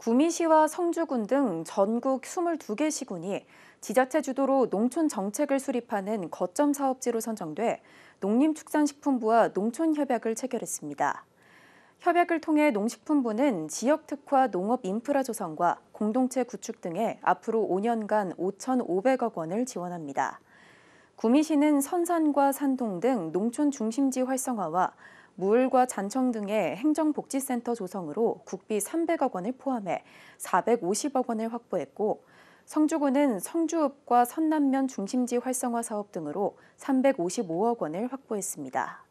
구미시와 성주군 등 전국 22개 시군이 지자체 주도로 농촌 정책을 수립하는 거점 사업지로 선정돼 농림축산식품부와 농촌협약을 체결했습니다. 협약을 통해 농식품부는 지역 특화 농업 인프라 조성과 공동체 구축 등에 앞으로 5년간 5,500억 원을 지원합니다. 구미시는 선산과 산동 등 농촌 중심지 활성화와 물과 잔청 등의 행정복지센터 조성으로 국비 300억 원을 포함해 450억 원을 확보했고 성주군은 성주읍과 선남면 중심지 활성화 사업 등으로 355억 원을 확보했습니다.